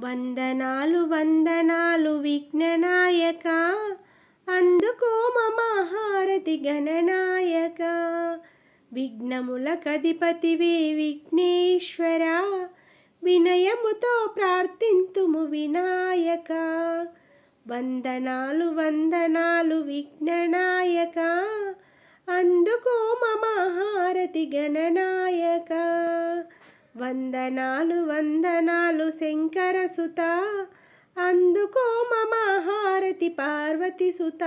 वन्दनालु वन्दनालु विघ्ननायक अन्को मम हारति गणनायक विघ्नमुधिपतिवि विघ्नेश्वर विनयमुतो प्रार्थिन्तुमु विनायक वन्दनालु वन्दनालु विघ्ननायक अन्को मम हारति गणनायक వందనాలు వందనాలు శంకర సుత అందుకో మహారతి పార్వతి సుత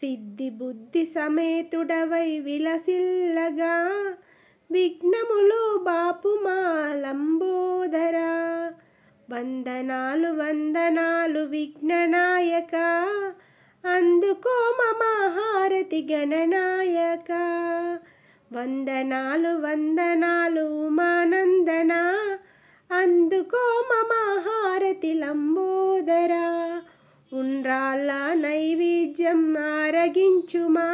సిద్ధి బుద్ధి సమేతుడవై విలసిల్లగా విఘ్నములు బాపుమాలంబోధర వందనాలు వందనాలు విఘ్ననాయక అందుకో మహారతి గణనాయక వందనాలు వందనాలు మానందన అందుకో మమహారతి లంబోదర ఉండ్రాళ్ళ నైవేద్యం ఆరగించుమా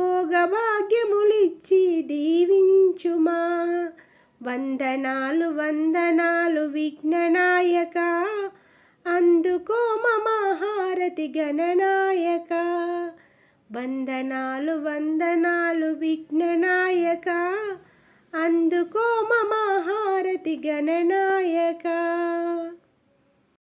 భోగభాగ్యములిచ్చి దీవించుమా వందనాలు వందనాలు విఘ్ననాయక అందుకో మమహారతి గణనాయకా वन्दनालु वन्दनालु विघ्ननायक अन्को महारतिथि गणनायक